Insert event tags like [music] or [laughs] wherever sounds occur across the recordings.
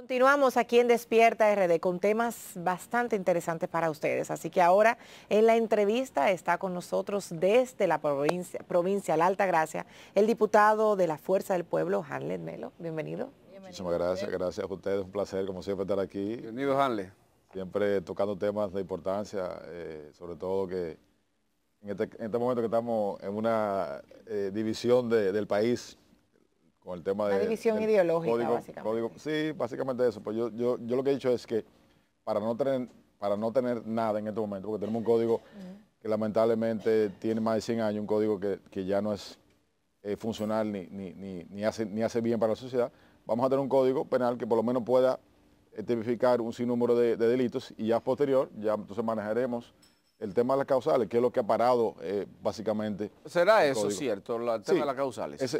Continuamos aquí en Despierta RD con temas bastante interesantes para ustedes. Así que ahora en la entrevista está con nosotros desde la provincia, provincia La Alta Gracia el diputado de la Fuerza del Pueblo, Hanley Melo. Bienvenido. Muchísimas gracias, gracias a ustedes. Un placer, como siempre, estar aquí. Bienvenido, Hanley. Siempre tocando temas de importancia, eh, sobre todo que este, en este, momento que estamos en una eh, división del país con el tema de... La división ideológica, básicamente. sí, básicamente eso. Pues yo, yo, lo que he dicho es que para no, tener, para no tener nada en este momento, porque tenemos un código que lamentablemente tiene más de 100 años, un código que, ya no es eh, funcional ni, hace, ni hace bien para la sociedad, vamos a tener un código penal que por lo menos pueda eh, tipificar un sinnúmero de, de delitos y ya posterior, ya entonces manejaremos el tema de las causales, que es lo que ha parado eh, básicamente. ¿Será eso cierto, el tema de las causales?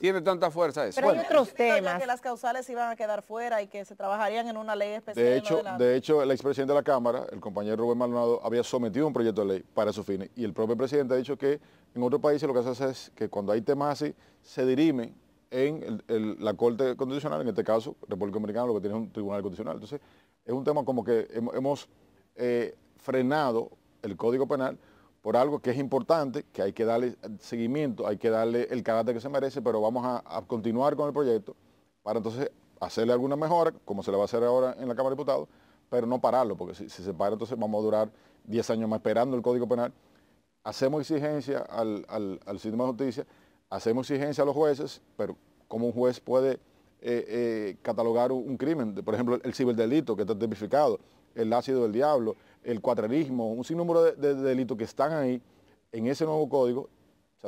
tiene tanta fuerza eso. Pero hay otros temas. Que las causales iban a quedar fuera y que se trabajarían en una ley especial. De hecho, de, hecho el expresidente de la Cámara, el compañero Rubén Maldonado, había sometido un proyecto de ley para esos fines. Y el propio presidente ha dicho que en otros países lo que se hace es que cuando hay temas así, se dirimen en la Corte Constitucional, en este caso, República Dominicana, lo que tiene es un tribunal constitucional. Entonces, es un tema como que hemos... Eh, frenado el Código Penal por algo que es importante, que hay que darle seguimiento, hay que darle el carácter que se merece, pero vamos a, continuar con el proyecto para entonces hacerle alguna mejora, como se le va a hacer ahora en la Cámara de Diputados, pero no pararlo, porque si, se para entonces vamos a durar 10 años más esperando el Código Penal. Hacemos exigencia al, sistema de justicia, hacemos exigencia a los jueces, pero ¿cómo un juez puede eh, eh, catalogar un, crimen, por ejemplo, el ciberdelito que está tipificado, el ácido del diablo, el cuatrerismo, un sinnúmero de, delitos que están ahí en ese nuevo código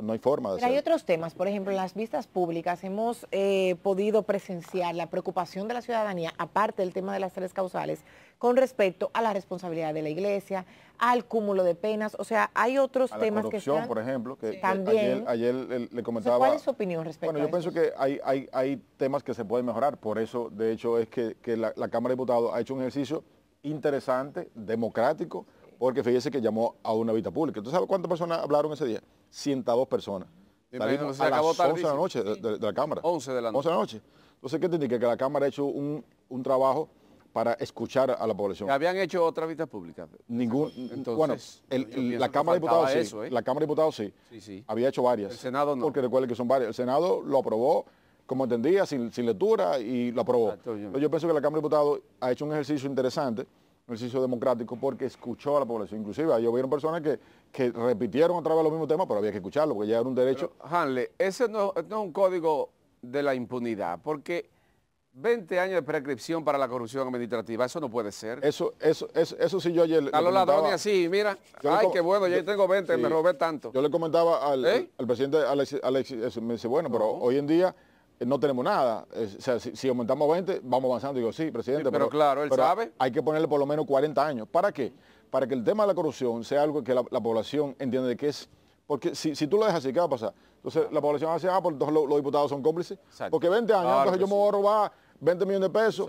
no hay forma de hay otros temas, por ejemplo, en las vistas públicas hemos eh, podido presenciar la preocupación de la ciudadanía, aparte del tema de las tres causales, con respecto a la responsabilidad de la iglesia, al cúmulo de penas, o sea, hay otros temas la que están... por ejemplo, que, También. le comentaba... ¿Cuál es su opinión respecto Bueno, yo pienso que hay, hay, temas que se pueden mejorar, por eso, de hecho, es que, la Cámara de Diputados ha hecho un ejercicio interesante, democrático, porque fíjese que llamó a una vista pública. ¿Tú sabes cuántas personas hablaron ese día? 102 personas. se 11 de la noche de, la Cámara. 11 de la noche. Entonces, ¿qué te indica? Que la Cámara ha hecho un, trabajo para escuchar a la población. ¿Habían hecho otra vista pública? Ningún. Entonces, bueno, la, Cámara ¿eh? la Cámara de Diputados sí. Sí sí. Había hecho varias. El Senado no. Porque recuerden que son varias. El Senado lo aprobó como entendía, sin, lectura, y lo aprobó. Ah, yo pienso que la Cámara de Diputados ha hecho un ejercicio interesante, un ejercicio democrático, porque escuchó a la población. Inclusive, ahí hubieron personas que, que repitieron otra vez los mismos temas, pero había que escucharlo, porque ya era un derecho. Hanley, ese no, es un código de la impunidad, porque 20 años de prescripción para la corrupción administrativa, eso no puede ser. Eso, eso, eso, sí yo ayer. Le a los ladrones así, mira, ay, qué bueno, yo, tengo 20, me robé tanto. Yo le comentaba al, ¿Eh? presidente Alexis, eh, me dice, bueno, pero hoy en día eh, no tenemos nada. O sea, si, aumentamos 20, vamos avanzando. Digo, sí, presidente, pero, claro, él sabe. Hay que ponerle por lo menos 40 años. ¿Para qué? Para que el tema de la corrupción sea algo que la, población entienda de qué es... Porque si, tú lo dejas así, ¿qué va a pasar? Entonces la población va a decir, ah, pues los, diputados son cómplices. Porque 20 años, entonces yo me voy a robar 20 millones de pesos,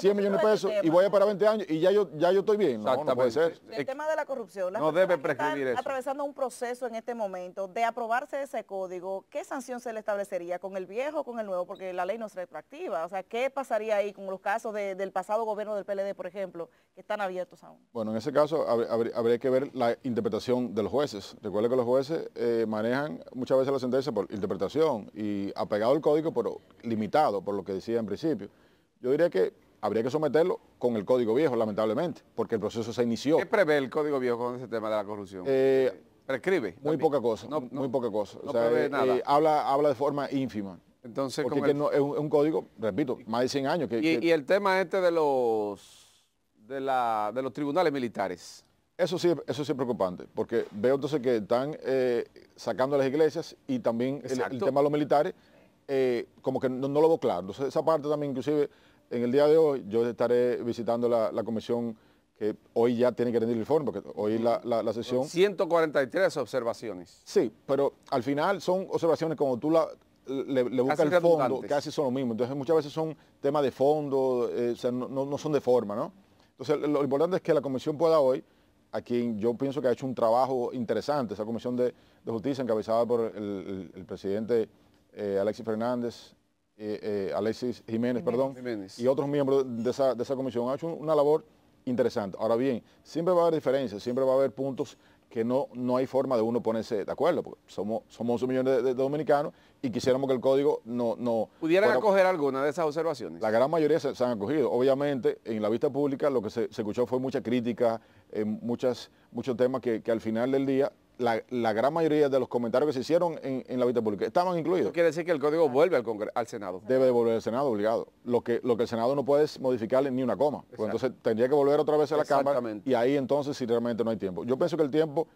100 millones de pesos y voy a parar 20 años y ya yo, ya yo estoy bien. No, ser. El tema de la corrupción. Las no debe están atravesando un proceso en este momento de aprobarse ese código, ¿qué sanción se le establecería? ¿Con el viejo o con el nuevo? Porque la ley no es retroactiva. O sea, ¿qué pasaría ahí con los casos del pasado gobierno del PLD, por ejemplo, que están abiertos aún? Bueno, en ese caso habría que ver la interpretación de los jueces. Recuerda que los jueces eh, manejan muchas veces la sentencia por interpretación y apegado al código, pero limitado por lo que decía en principio yo diría que habría que someterlo con el Código Viejo, lamentablemente, porque el proceso se inició. ¿Qué prevé el Código Viejo con ese tema de la corrupción? Eh, ¿Prescribe? Muy poca cosa, muy poca cosa. No eh, eh, habla, habla de forma ínfima. Entonces, porque es, un, código, repito, más de 100 años. Que, y, el tema este de los, de, los tribunales militares. Eso sí, eso sí es preocupante, porque veo entonces que están sacando las iglesias y también el, tema de los militares, como que no, lo veo claro. Entonces, esa parte también inclusive en el día de hoy yo estaré visitando la, comisión que hoy ya tiene que rendir el informe, porque hoy la, mm. sesión... 143 observaciones. Sí, pero al final son observaciones como tú le, buscas el fondo, casi son lo mismo. Entonces muchas veces son temas de fondo, eh, no, son de forma, ¿no? Entonces lo, importante es que la comisión pueda hoy, a quien yo pienso que ha hecho un trabajo interesante, esa comisión de, justicia encabezada por el, presidente eh, Alexis Fernández, eh, eh, Alexis Jiménez, perdón, y otros miembros de esa, comisión han hecho una labor interesante. Ahora bien, siempre va a haber diferencias, siempre va a haber puntos que no, no hay forma de uno ponerse de acuerdo, somos, somos 11 millones de, dominicanos y quisiéramos que el código no... no ¿Pudieran acoger alguna de esas observaciones? La gran mayoría se, han acogido. Obviamente, en la vista pública lo que se, escuchó fue mucha crítica, eh, muchas, muchos temas que, que, al final del día la, gran mayoría de los comentarios que se hicieron en, la vida pública estaban incluidos. quiere decir que el código vuelve al, al Senado. Debe de volver al Senado, obligado. Lo que, lo que el Senado no puede es modificarle ni una coma. Pues entonces tendría que volver otra vez a la Cámara y ahí entonces si realmente no hay tiempo. Yo pienso que el tiempo,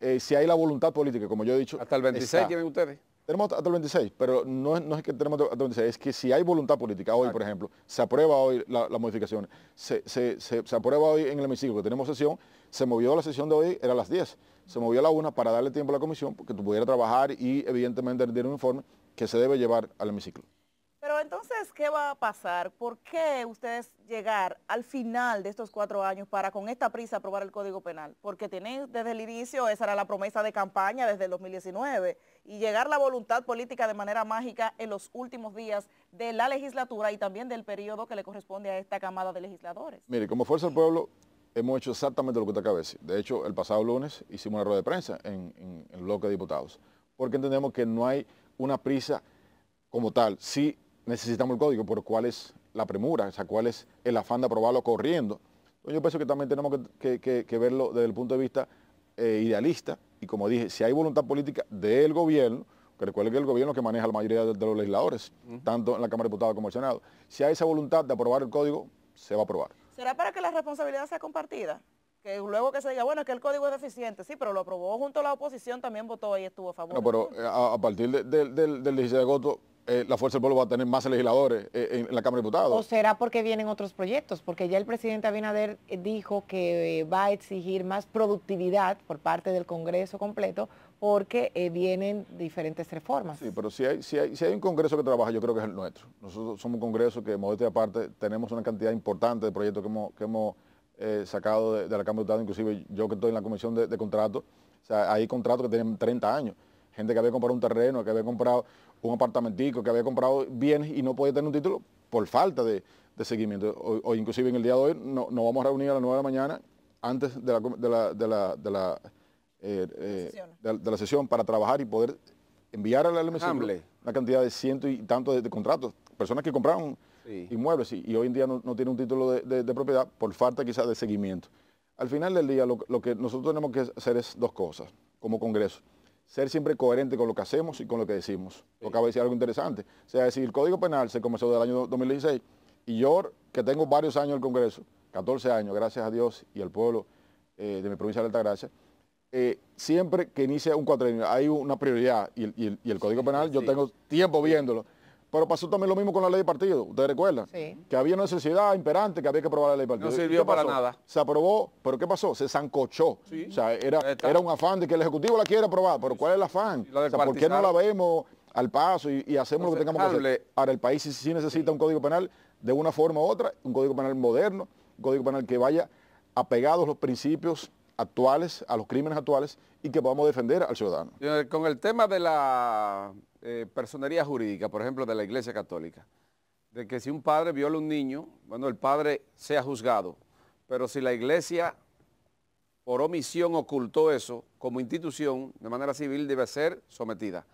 eh, si hay la voluntad política, como yo he dicho... Hasta el 26 tienen ustedes. Tenemos hasta el 26, pero no es, no es que tenemos hasta el 26, es que si hay voluntad política, hoy, por ejemplo, se aprueba hoy las la modificación se, se, aprueba hoy en el hemiciclo que tenemos sesión, se movió la sesión de hoy, era a las 10 se movió a la una para darle tiempo a la comisión, porque tú pudieras trabajar y evidentemente rendir un informe que se debe llevar al hemiciclo. Pero entonces, ¿qué va a pasar? ¿Por qué ustedes llegar al final de estos cuatro años para con esta prisa aprobar el Código Penal? Porque tienen desde el inicio, esa era la promesa de campaña desde el 2019, y llegar la voluntad política de manera mágica en los últimos días de la legislatura y también del periodo que le corresponde a esta camada de legisladores. Mire, como Fuerza del Pueblo hemos hecho exactamente lo que usted acaba de decir. De hecho, el pasado lunes hicimos una rueda de prensa en, el bloque de diputados, porque entendemos que no hay una prisa como tal. Sí necesitamos el código, pero ¿cuál es la premura? O sea, ¿cuál es el afán de aprobarlo corriendo? Yo pienso que también tenemos que, verlo desde el punto de vista eh, idealista y como dije, si hay voluntad política del gobierno, que recuerden que el gobierno que maneja la mayoría de, los legisladores, tanto en la Cámara de Diputados como en el Senado, si hay esa voluntad de aprobar el código, se va a aprobar. ¿Será para que la responsabilidad sea compartida? que luego que se diga, bueno, que el código es deficiente, sí, pero lo aprobó junto a la oposición, también votó y estuvo a favor. No, pero eh, a, partir del 16 de agosto, eh, la Fuerza del Pueblo va a tener más legisladores eh, en la Cámara de Diputados. O será porque vienen otros proyectos, porque ya el presidente Abinader dijo que va a exigir más productividad por parte del Congreso completo porque eh, vienen diferentes reformas. Sí, pero si hay, si hay, un Congreso que trabaja, yo creo que es el nuestro. Nosotros somos un Congreso que, modestia aparte, tenemos una cantidad importante de proyectos que hemos, eh, sacado de, la Cámara de Estado, inclusive yo que estoy en la Comisión de, Contratos, hay contratos que tienen 30 años. Gente que había comprado un terreno, que había comprado un apartamentico, que había comprado bienes y no puede tener un título por falta de, seguimiento. O, inclusive en el día de hoy nos vamos a reunir a las 9 de la mañana antes de de la eh, eh, de, la sesión para trabajar y poder enviar a la LMC una cantidad de ciento y tanto de, contratos, personas que compraron inmuebles y, hoy en día no, tiene tienen un título de, propiedad por falta quizás de seguimiento. Al final del día lo, que nosotros tenemos que hacer es dos cosas como Congreso. Ser siempre coherente con lo que hacemos y con lo que decimos. Sí. Acaba de decir algo interesante. O sea, decir, el Código Penal se comenzó del año 2016 y yo, que tengo varios años en el Congreso, 14 años, gracias a Dios y al pueblo eh, de mi provincia de Altagracia, eh, siempre que inicia un cuatrenio hay una prioridad y el, Código Penal, yo tengo tiempo viéndolo. Pero pasó también lo mismo con la ley de partido, ¿ustedes recuerdan? Que había necesidad imperante que había que aprobar la ley de partido. No sirvió para nada. Se aprobó, pero ¿qué pasó? Se zancochó. O sea, era, era, un afán de que el Ejecutivo la quiera aprobar, pero ¿cuál es el afán? O ¿Por qué no la vemos al paso y, hacemos lo que tengamos que hacer? Ahora, el país sí, necesita un Código Penal de una forma u otra, un Código Penal moderno, un Código Penal que vaya apegados los principios actuales, a los crímenes actuales y que podamos defender al ciudadano. Eh, con el tema de la eh, personería jurídica, por ejemplo, de la Iglesia Católica, de que si un padre viola a un niño, bueno, el padre sea juzgado, pero si la Iglesia por omisión ocultó eso, como institución, de manera civil, debe ser sometida.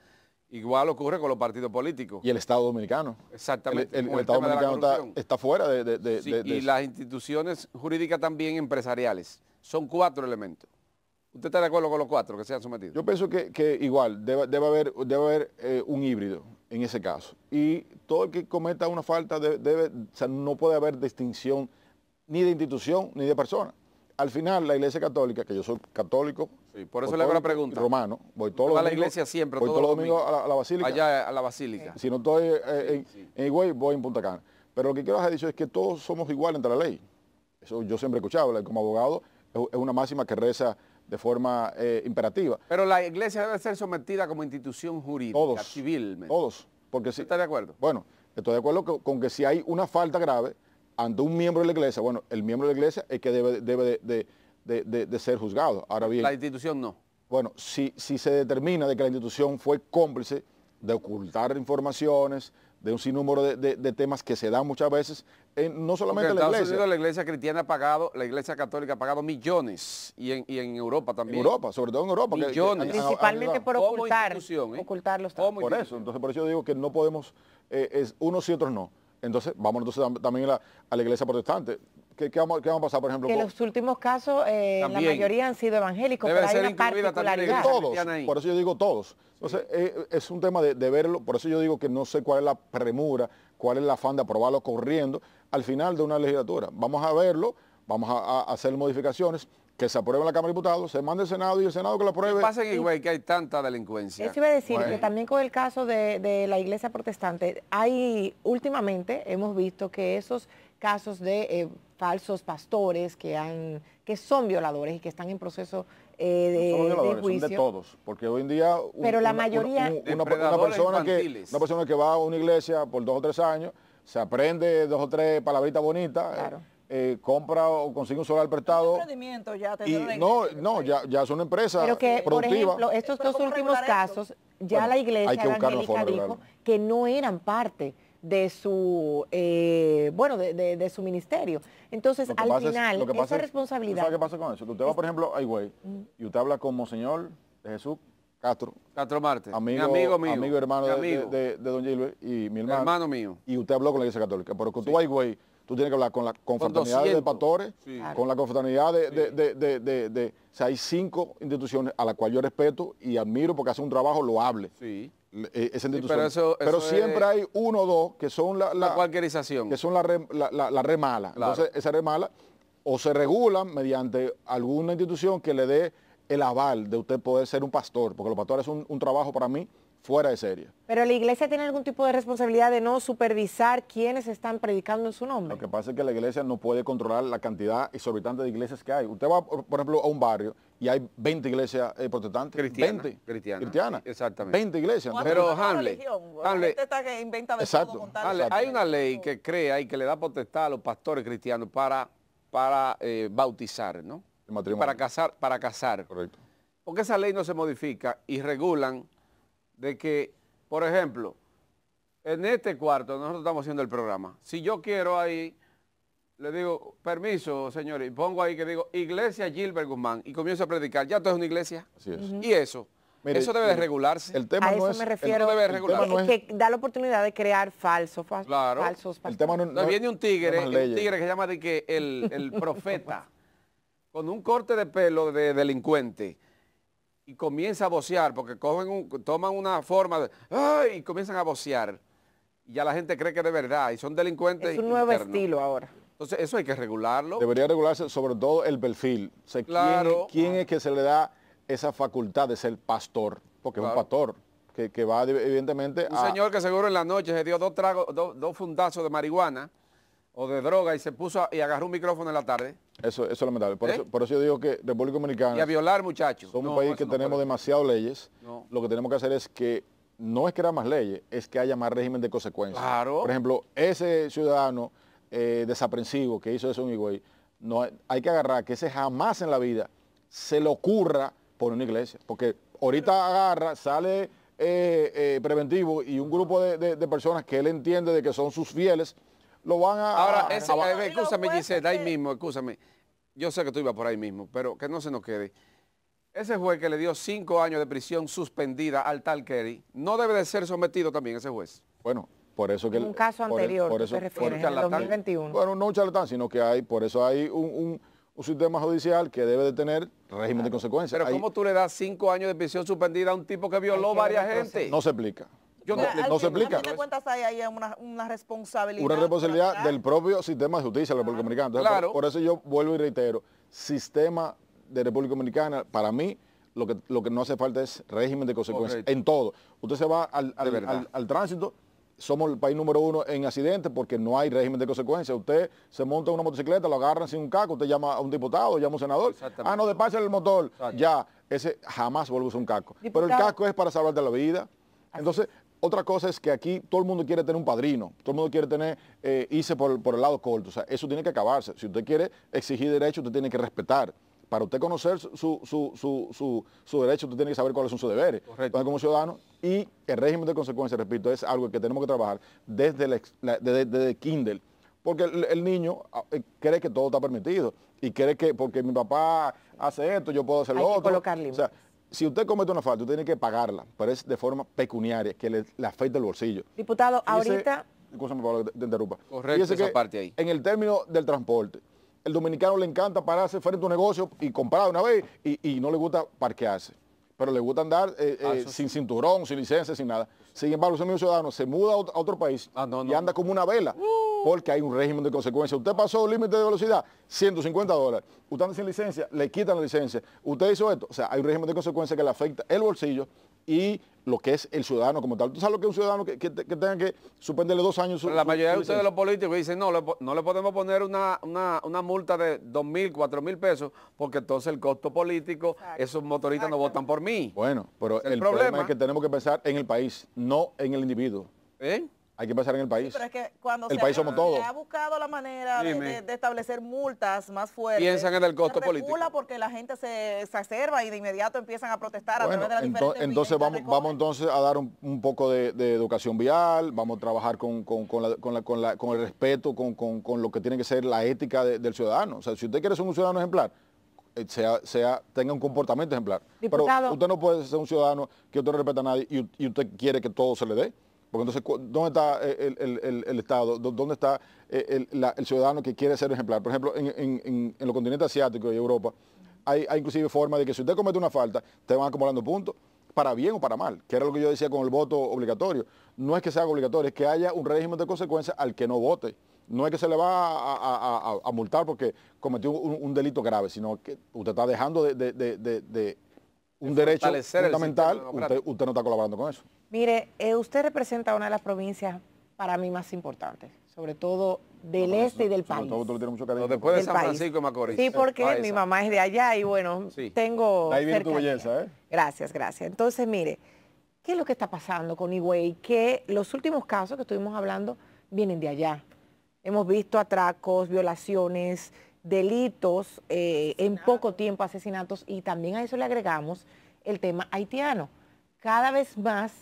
Igual ocurre con los partidos políticos. Y el Estado Dominicano. Exactamente. El, Estado Dominicano está, fuera de... y las instituciones jurídicas también empresariales son cuatro elementos. ¿Usted está de acuerdo con los cuatro que se han sometido? Yo pienso que, igual debe, haber, debe haber eh, un híbrido en ese caso. Y todo el que cometa una falta debe, no puede haber distinción ni de institución ni de persona. Al final, la Iglesia Católica, que yo soy católico, por eso le hago pregunta. Romano, voy todos los domingos. a la siempre, voy basílica. a la basílica. Si no estoy eh, eh, en, voy en Punta Cana. Pero lo que quiero haber dicho es que todos somos iguales entre la ley. Eso yo siempre he escuchado, como abogado, es una máxima que reza de forma eh, imperativa. Pero la iglesia debe ser sometida como institución jurídica, civilmente. Todos. Porque si, ¿Está de acuerdo? Bueno, estoy de acuerdo con, que si hay una falta grave ante un miembro de la iglesia, bueno, el miembro de la iglesia es que debe, de, ser juzgado. Ahora bien. La institución no. Bueno, si, si se determina de que la institución fue cómplice de ocultar informaciones, de un sinnúmero de, temas que se dan muchas veces, no solamente en la iglesia. la iglesia cristiana ha pagado, la iglesia católica ha pagado millones, y en, Europa también. Europa, sobre todo en Europa. Millones. Principalmente por ocultar, ¿eh? ocultar Por eso, entonces por eso yo digo que no podemos, eh, es unos y otros no. Entonces, vamos entonces también a la iglesia protestante. ¿Qué, vamos, a pasar, por ejemplo? Que los últimos casos, eh, la mayoría han sido evangélicos, pero hay una particularidad. Todos, por eso yo digo todos. Entonces, eh, es un tema de, verlo, por eso yo digo que no sé cuál es la premura, cuál es la afán de aprobarlo corriendo al final de una legislatura. Vamos a verlo, vamos a, hacer modificaciones, que se apruebe en la Cámara de Diputados, se mande al Senado y el Senado que lo apruebe. pasa en que hay tanta delincuencia? Eso iba a decir que también con el caso de, la iglesia protestante, hay últimamente hemos visto que esos casos de eh, falsos pastores que, han, que son violadores y que están en proceso eh, de, juicio. Son de todos, porque hoy en día Pero la una, mayoría, persona que, una persona que va a una iglesia por dos o tres años, se aprende dos o tres palabritas bonitas. Eh, eh, compra o consigue un solar prestado. Ya, no, no, ya, ya es una empresa Pero que, productiva. por ejemplo, estos dos últimos casos, ya la iglesia dijo que no eran parte de su, eh, bueno, de, de, su ministerio. Entonces, al final, esa responsabilidad... ¿Sabes qué pasa con eso? Usted va, por ejemplo, a Higüey y usted habla como señor de Jesús Castro. Castro Marte. Amigo, mi amigo mío. Amigo hermano De, don Gilbert y mi hermano. Y usted habló con la iglesia católica. Pero con tu Higüey tú tienes que hablar con la confraternidad de pastores, con la confraternidad de, O sea, hay cinco instituciones a las cuales yo respeto y admiro porque hace un trabajo loable. Sí. Eh, esa institución. pero, siempre hay uno o dos que son la, la, Que son la la, re mala. Entonces, esa red mala o se regulan mediante alguna institución que le dé el aval de usted poder ser un pastor, porque los pastores son un trabajo para mí fuera de serie. Pero la iglesia tiene algún tipo de responsabilidad de no supervisar quienes están predicando en su nombre. Lo que pasa es que la iglesia no puede controlar la cantidad exorbitante de iglesias que hay. Usted va, por ejemplo, a un barrio y hay 20 iglesias eh, protestantes. 20. Cristianas. exactamente. 20 iglesias. Pero inventa de exacto. hay una ley que crea y que le da potestad a los pastores cristianos para, para eh, bautizar, ¿no? El Para casar. Para casar. Correcto. Porque esa ley no se modifica y regulan de que, por ejemplo, en este cuarto nosotros estamos haciendo el programa. Si yo quiero ahí, le digo, permiso, señores, y pongo ahí que digo, iglesia Gilbert Guzmán, y comienzo a predicar, ya todo es una iglesia. Así es. Y eso. eso debe de regularse. El tema a eso me refiero. El, que da la oportunidad de crear falsos falsos. Falsos, no, viene un tigre, un tigre que se llama de que el, el [laughs] profeta, con un corte de pelo de delincuente y comienza a vocear, porque cogen toman una forma de, y comienzan a vocear. Y ya la gente cree que de verdad, y son delincuentes. Es un nuevo estilo ahora. Entonces, eso hay que regularlo. Debería regularse sobre todo el perfil. claro. ¿quién, es que se le da esa facultad de ser pastor? Porque es un pastor que, va evidentemente un señor que seguro en la noche se dio dos tragos, dos, dos fundazos de marihuana o de droga y se puso y agarró un micrófono en la tarde. Eso, es lamentable. ¿Eh? Por, eso, yo digo que República Dominicana... Y a violar, muchachos. Somos un país que tenemos demasiadas leyes. Lo que tenemos que hacer es que no es crear más leyes, es que haya más régimen de consecuencias. Por ejemplo, ese ciudadano eh, desaprensivo que hizo eso en Higüey, no, hay que agarrar que ese jamás en la vida se le ocurra por una iglesia. Porque ahorita agarra, sale eh, preventivo y un grupo de, de personas que él entiende de que son sus fieles lo van a... Ahora, ese, escúchame, eh, Giselle, ahí mismo, escúchame. Yo sé que tú ibas por ahí mismo, pero que no se nos quede. Ese juez que le dio cinco años de prisión suspendida al tal Kerry, ¿no debe de ser sometido también ese juez? Bueno, por eso que... Un caso anterior, por eso, te refieres, 2021. Bueno, no un charlatán, sino que hay, por eso hay un, sistema judicial que debe de tener régimen de consecuencias. Pero ¿cómo tú le das cinco años de prisión suspendida a un tipo que violó varias gente? No se explica no, se explica. hay ahí una, responsabilidad. Una responsabilidad del propio sistema de justicia de la República Dominicana. por, eso yo vuelvo y reitero, sistema de República Dominicana, para mí, lo que, lo que no hace falta es régimen de consecuencias en todo. Usted se va al, tránsito, somos el país número uno en accidentes porque no hay régimen de consecuencias. Usted se monta en una motocicleta, lo agarran sin un casco usted llama a un diputado, llama a un senador. Ah, no, despáchale el motor. Ya, ese jamás vuelve a ser un caco. Pero el casco es para salvarte la vida. Entonces, otra cosa es que aquí todo el mundo quiere tener un padrino, todo el mundo quiere tener, eh, irse por, el lado corto. O sea, eso tiene que acabarse. Si usted quiere exigir derechos, usted tiene que respetar. Para usted conocer su, su, derecho, usted tiene que saber cuáles son sus deberes. como ciudadano, y el régimen de consecuencias, repito, es algo que tenemos que trabajar desde, el, desde, Kindle. Porque el, niño ah, eh, cree que todo está permitido y cree que porque mi papá hace esto, yo puedo hacer lo otro. Colocar o si usted comete una falta, usted tiene que pagarla, pero es de forma pecuniaria, que le, afecte afecta el bolsillo. Diputado, ahorita... Escúchame, me te interrumpa. Correcto, esa parte ahí. En el término del transporte, el dominicano le encanta pararse frente a un negocio y comprar una vez y, no le gusta parquearse. Pero le gusta andar eh, ah, eh, sin cinturón, sin licencia, sin nada. Sin embargo, ese mismo ciudadano se muda a otro país ah, y anda como una vela, uh. porque hay un régimen de consecuencia Usted pasó el límite de velocidad, 150 dólares. Usted anda sin licencia, le quitan la licencia. Usted hizo esto. O sea, hay un régimen de consecuencia que le afecta el bolsillo y lo que es el ciudadano como tal. ¿Tú sabes lo que es un ciudadano que, tenga que suspenderle dos años? la mayoría de ustedes, los políticos, dicen, no, no le podemos poner una, multa de 2.000, mil, mil pesos, porque entonces el costo político, esos motoristas no votan por mí. Bueno, pero el, problema. problema. es que tenemos que pensar en el país, no en el individuo. ¿Eh? hay que pensar en el país. cuando el país somos todos. se ha buscado la manera de, establecer multas más fuertes. Piensan en el costo político. porque la gente se exacerba y de inmediato empiezan a protestar a través de la ento Entonces vamos, vamos entonces a dar un, poco de, educación vial, vamos a trabajar con, el respeto, con, lo que tiene que ser la ética del ciudadano. O sea, si usted quiere ser un ciudadano ejemplar, eh, sea, tenga un comportamiento ejemplar. Pero usted no puede ser un ciudadano que usted no respeta a nadie y usted quiere que todo se le dé. Porque entonces, ¿dónde está eh, el, Estado? ¿Dónde está eh, el, ciudadano que quiere ser ejemplar? Por ejemplo, en, los continentes asiáticos y Europa, hay, inclusive formas de que si usted comete una falta, te van acumulando puntos para bien o para mal, que era lo que yo decía con el voto obligatorio. No es que sea obligatorio, es que haya un régimen de consecuencias al que no vote. No es que se le va a, multar porque cometió un, delito grave, sino que usted está dejando de, de un derecho fundamental, usted, no está colaborando con eso. Mire, eh, usted representa una de las provincias para mí más importantes, sobre todo del este y del país. después de San Francisco y Macorís. Sí, porque mi mamá es de allá y bueno, tengo... Ahí viene tu belleza, ¿eh? Gracias, gracias. Entonces, mire, ¿qué es lo que está pasando con Higüey? Que los últimos casos que estuvimos hablando vienen de allá. Hemos visto atracos, violaciones, delitos, eh, en poco tiempo asesinatos y también a eso le agregamos el tema haitiano. Cada vez más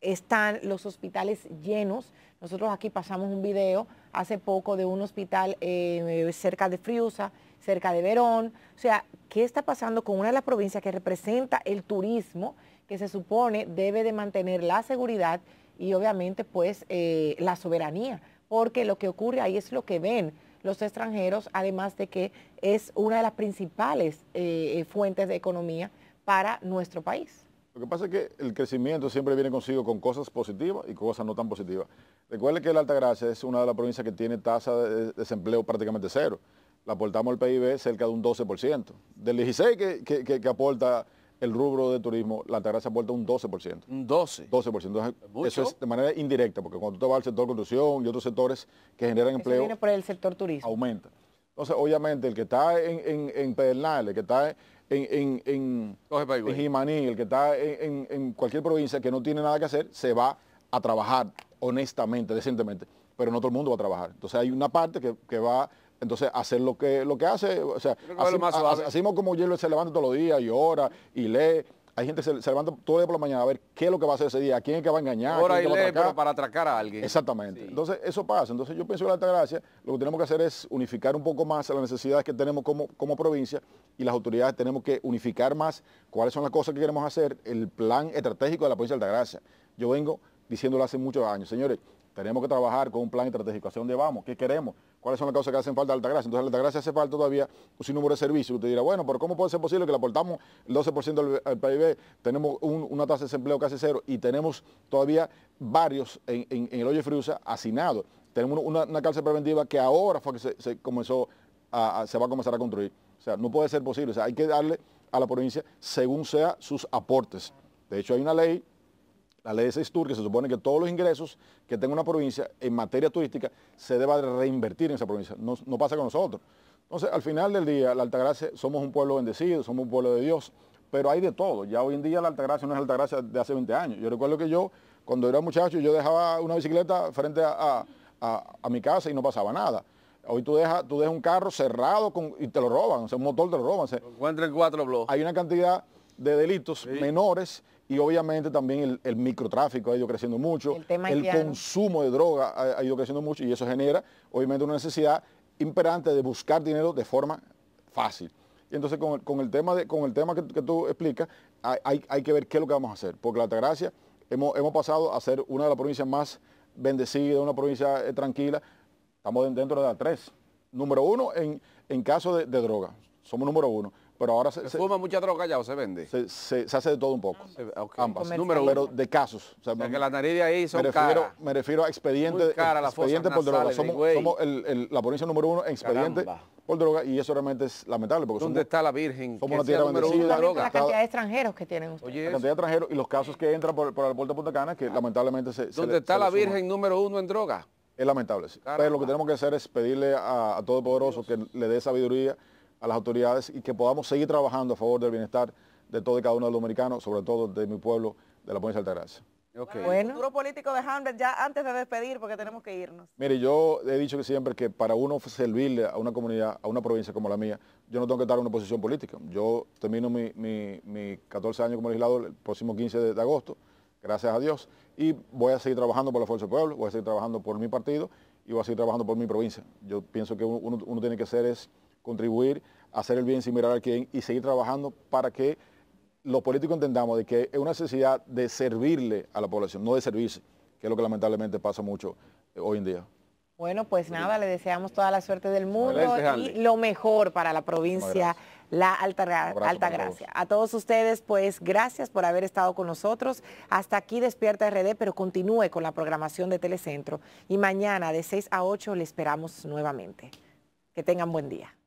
están los hospitales llenos. Nosotros aquí pasamos un video hace poco de un hospital eh, cerca de Friusa, cerca de Verón. O sea, ¿qué está pasando con una de las provincias que representa el turismo, que se supone debe de mantener la seguridad y obviamente pues eh, la soberanía? Porque lo que ocurre ahí es lo que ven los extranjeros, además de que es una de las principales eh, eh, fuentes de economía para nuestro país. Lo que pasa es que el crecimiento siempre viene consigo con cosas positivas y cosas no tan positivas. Recuerde que la Altagracia es una de las provincias que tiene tasa de desempleo prácticamente cero. La aportamos al PIB cerca de un 12%. Del 16% que aporta el rubro de turismo, la se aporta un 12%. Un 12. 12%. eso es de manera indirecta, porque cuando tú te vas al sector construcción y otros sectores que generan empleo. por el sector turismo. Aumenta. Entonces, obviamente, el que está en, en, Pedernales, el que está en, en, Jimaní, el que está en, cualquier provincia que no tiene nada que hacer, se va a trabajar honestamente, decentemente. Pero no todo el mundo va a trabajar. Entonces hay una parte que, que va entonces, hacer lo que, lo que hace, o sea, así, hacemos como hielo, se levanta todos los días y ora y lee. Hay gente que se, levanta todo el día por la mañana a ver qué es lo que va a hacer ese día, a quién es que va a engañar, Ahora quién es que para atracar a alguien. Exactamente. Entonces, eso pasa. Entonces, yo pienso que la Altagracia, lo que tenemos que hacer es unificar un poco más las necesidades que tenemos como, como provincia y las autoridades tenemos que unificar más cuáles son las cosas que queremos hacer, el plan estratégico de la provincia de Altagracia. Yo vengo diciéndolo hace muchos años, señores, tenemos que trabajar con un plan estratégico, hacia dónde vamos, qué queremos, cuáles son las causas que hacen falta a Altagracia. Entonces, a Altagracia hace falta todavía un sinnúmero de servicios. Usted dirá, bueno, pero ¿cómo puede ser posible que le aportamos el 12% al, PIB, tenemos una tasa de desempleo casi cero y tenemos todavía varios en, el Hoyo Friusa asignados? Tenemos una, cárcel preventiva que ahora fue que se, comenzó se va a comenzar a construir. O sea, no puede ser posible. O sea, hay que darle a la provincia según sea sus aportes. De hecho, hay una ley la ley de Seistur, que se supone que todos los ingresos que tenga una provincia en materia turística se deba reinvertir en esa provincia. No, pasa con nosotros. Entonces, al final del día, la Altagracia, somos un pueblo bendecido, somos un pueblo de Dios, pero hay de todo. Ya hoy en día la Altagracia no es Altagracia de hace 20 años. Yo recuerdo que yo, cuando era muchacho, yo dejaba una bicicleta frente a, mi casa y no pasaba nada. Hoy tú dejas tú un carro cerrado y te lo roban, o sea, un motor te lo roban. cuatro blogs. Hay una cantidad de delitos menores y obviamente también el, microtráfico ha ido creciendo mucho, el, consumo de droga ha, ido creciendo mucho y eso genera obviamente una necesidad imperante de buscar dinero de forma fácil. Y entonces con el, tema, de, con el tema que, tú explicas, hay, que ver qué es lo que vamos a hacer, porque la Altagracia hemos, pasado a ser una de las provincias más bendecidas, una provincia eh, tranquila, estamos dentro de la 3. Número uno en, en caso de, de droga, somos número uno. Pero ahora se, se, fuma mucha droga ya o se vende. Se, hace de todo un poco. Ambas. Número de casos. O sea, las nariz ahí son me refiero, caras. Me refiero a expediente, por droga. Somos, la policía número uno en expediente por droga y eso realmente es lamentable. Porque ¿Dónde está la Virgen? Somos una tierra bendecida. La, droga. la cantidad de extranjeros que tienen ustedes. la cantidad de extranjeros y los casos que entran por, la puerta de Punta Cana que ah. lamentablemente se... ¿Dónde está la Virgen número uno en droga? Es lamentable, Pero lo que tenemos que hacer es pedirle a, todo poderoso que le dé sabiduría a las autoridades y que podamos seguir trabajando a favor del bienestar de todo y cada uno de los dominicanos, sobre todo de mi pueblo, de la provincia de Altagracia. Bueno, el futuro político de Handel ya antes de despedir, porque tenemos que irnos. Mire, yo he dicho que siempre que para uno servirle a una comunidad, a una provincia como la mía, yo no tengo que estar en una posición política. Yo termino mis mi, 14 años como legislador el próximo 15 de, agosto, gracias a Dios, y voy a seguir trabajando por la Fuerza del Pueblo, voy a seguir trabajando por mi partido y voy a seguir trabajando por mi provincia. Yo pienso que uno, uno tiene que ser es contribuir, hacer el bien sin mirar a quién y seguir trabajando para que los políticos entendamos de que es una necesidad de servirle a la población, no de servirse, que es lo que lamentablemente pasa mucho eh, hoy en día. Bueno, pues nada, le deseamos toda la suerte del mundo y lo mejor para la provincia, la Alta, Alta Gracia. A todos ustedes, pues gracias por haber estado con nosotros. Hasta aquí Despierta RD, pero continúe con la programación de Telecentro. Y mañana de 6 a 8 le esperamos nuevamente. Que tengan buen día.